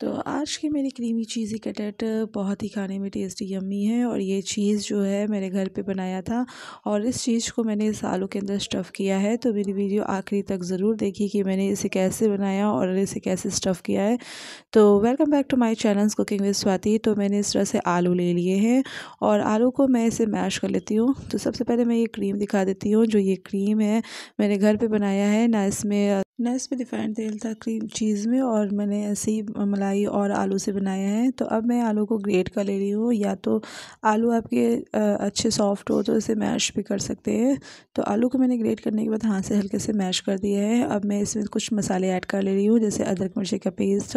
तो आज की मेरी क्रीमी चीज़ी कटेट बहुत ही खाने में टेस्टी यम्मी है और ये चीज़ जो है मैंने घर पे बनाया था और इस चीज़ को मैंने इस आलू के अंदर स्टफ़ किया है तो मेरी वीडियो आखिरी तक ज़रूर देखी कि मैंने इसे कैसे बनाया और इसे कैसे स्टफ़ किया है तो welcome back to my channels cooking with Swati तो मैंने इस तरह से आलू ले लिए हैं और आलू को मैं इसे मैश कर लेती हूँ तो सबसे पहले मैं ये क्रीम दिखा देती हूँ जो ये क्रीम है मैंने घर पर बनाया है ना इसमें नेक्स्ट रिफ़ाइंड तेल था क्रीम चीज़ में और मैंने ऐसे ही मलाई और आलू से बनाया है तो अब मैं आलू को ग्रेट कर ले रही हूँ या तो आलू आपके अच्छे सॉफ्ट हो तो इसे मैश भी कर सकते हैं तो आलू को मैंने ग्रेट करने के बाद हाथ से हल्के से मैश कर दिया है अब मैं इसमें कुछ मसाले ऐड कर ले रही हूँ जैसे अदरक मिर्ची का पेस्ट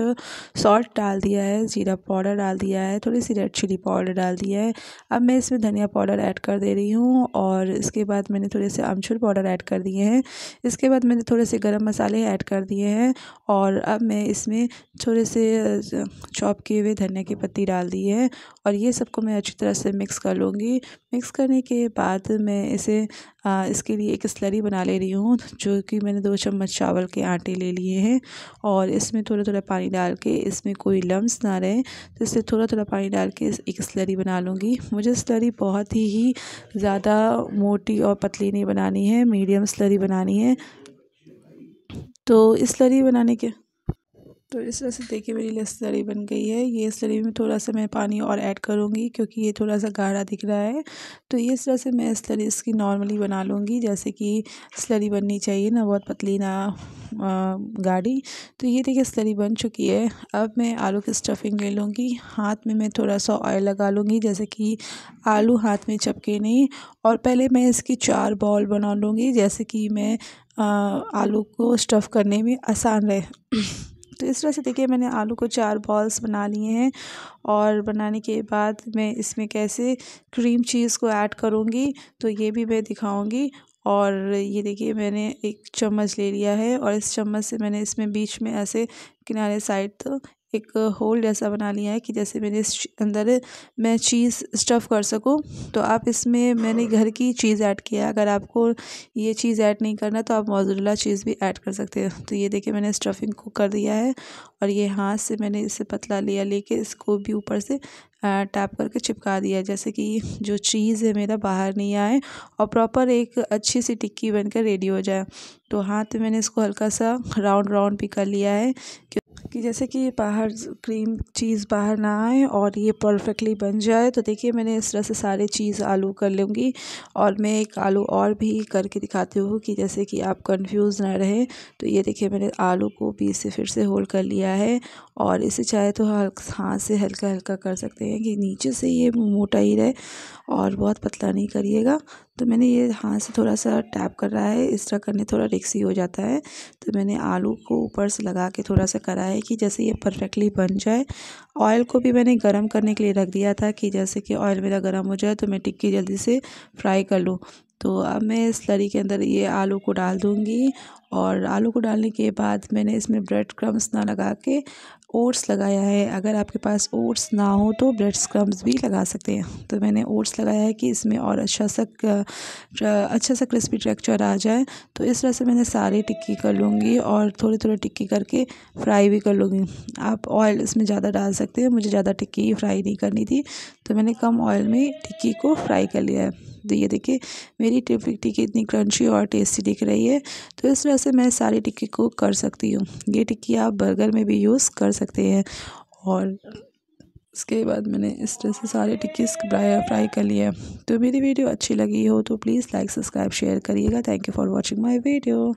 सॉल्ट डाल दिया है जीरा पाउडर डाल दिया है थोड़ी सी रेड चिली पाउडर डाल दिया है अब मैं इसमें धनिया पाउडर ऐड कर दे रही हूँ और इसके बाद मैंने थोड़े से आमचूर पाउडर ऐड कर दिए हैं इसके बाद मैंने थोड़े से गर्म मसाले मसाले ऐड कर दिए हैं और अब मैं इसमें थोड़े से चॉप किए हुए धनिया की पत्ती डाल दी है और ये सबको मैं अच्छी तरह से मिक्स कर लूँगी मिक्स करने के बाद मैं इसे आ, इसके लिए एक स्लरी बना ले रही हूँ जो कि मैंने दो चम्मच चावल के आटे ले लिए हैं और इसमें थोड़ा थोड़ा पानी डाल के इसमें कोई लम्स ना रहे तो इससे थोड़ा थोड़ा पानी डाल के एक स्लरी बना लूँगी मुझे स्लरी बहुत ही ज़्यादा मोटी और पतली नहीं बनानी है मीडियम स्लरी बनानी है तो इस लड़ी बनाने के तो इस तरह से देखिए मेरी लस लड़ी बन गई है ये इस लड़ी में थोड़ा सा मैं पानी और ऐड करूँगी क्योंकि ये थोड़ा सा गाढ़ा दिख रहा है तो ये इस तरह से मैं इस लड़ी इसकी नॉर्मली बना लूँगी जैसे कि स्लरी बननी चाहिए ना बहुत पतली ना गाढ़ी तो ये देखिए स्लरी बन चुकी है अब मैं आलू की स्टफिंग ले लूँगी हाथ में मैं थोड़ा सा ऑयल लगा लूँगी जैसे कि आलू हाथ में चपके नहीं और पहले मैं इसकी चार बॉल बना लूँगी जैसे कि मैं आलू को स्टफ़ करने में आसान रहे तो इस तरह से देखिए मैंने आलू को चार बॉल्स बना लिए हैं और बनाने के बाद मैं इसमें कैसे क्रीम चीज़ को ऐड करूँगी तो ये भी मैं दिखाऊँगी और ये देखिए मैंने एक चम्मच ले लिया है और इस चम्मच से मैंने इसमें बीच में ऐसे किनारे साइड तो एक होल ऐसा बना लिया है कि जैसे मेरे अंदर मैं चीज़ स्टफ़ कर सकूँ तो आप इसमें मैंने घर की चीज़ ऐड किया है अगर आपको ये चीज़ ऐड नहीं करना तो आप मौजूदा चीज़ भी ऐड कर सकते हैं तो ये देखिए मैंने स्टफ़िंग को कर दिया है और ये हाथ से मैंने इसे पतला लिया लेके इसको भी ऊपर से टैप करके चिपका दिया जैसे कि जो चीज़ है मेरा बाहर नहीं आए और प्रॉपर एक अच्छी सी टिक्की बनकर रेडी हो जाए तो हाथ में मैंने इसको हल्का सा राउंड राउंड भी कर लिया है कि जैसे कि बाहर क्रीम चीज़ बाहर ना आए और ये परफेक्टली बन जाए तो देखिए मैंने इस तरह से सारे चीज़ आलू कर लूँगी और मैं एक आलू और भी करके दिखाती हूँ कि जैसे कि आप कंफ्यूज ना रहें तो ये देखिए मैंने आलू को बीच से फिर से होल्ड कर लिया है और इसे चाहे तो हाथ से हल्का हल्का कर सकते हैं कि नीचे से ये मोटा ही रहे और बहुत पतला नहीं करिएगा तो मैंने ये हाथ से थोड़ा सा टैप कर रहा है इस तरह करने थोड़ा रिक्सी हो जाता है तो मैंने आलू को ऊपर से लगा के थोड़ा सा करा है कि जैसे ये परफेक्टली बन जाए ऑयल को भी मैंने गर्म करने के लिए रख दिया था कि जैसे कि ऑयल मेरा गर्म हो जाए तो मैं टिक्की जल्दी से फ्राई कर लूँ तो अब मैं इस लड़ी के अंदर ये आलू को डाल दूँगी और आलू को डालने के बाद मैंने इसमें ब्रेड क्रम्स ना लगा के ओट्स लगाया है अगर आपके पास ओट्स ना हो तो ब्रेड स्क्रम्स भी लगा सकते हैं तो मैंने ओट्स लगाया है कि इसमें और अच्छा सा अच्छा सा क्रिस्पी टेक्चर आ जाए तो इस तरह से मैंने सारे टिक्की कर लूँगी और थोड़ी थोड़ी टिक्की करके फ्राई भी कर लूँगी आप ऑयल इसमें ज़्यादा डाल सकते हैं मुझे ज़्यादा टिक्की फ्राई नहीं करनी थी तो मैंने कम ऑयल में टिक्की को फ्राई कर लिया है तो ये देखिए मेरी ट्रिपल टिक्की इतनी क्रंची और टेस्टी दिख रही है तो इस तरह से मैं सारी टिक्की को कर सकती हूँ ये टिक्की आप बर्गर में भी यूज़ कर सकते हैं और उसके बाद मैंने इस तरह से सारे टिक्की फ्राई फ्राई कर लिया तो मेरी वीडियो अच्छी लगी हो तो प्लीज़ लाइक सब्सक्राइब शेयर करिएगा thank you for watching my video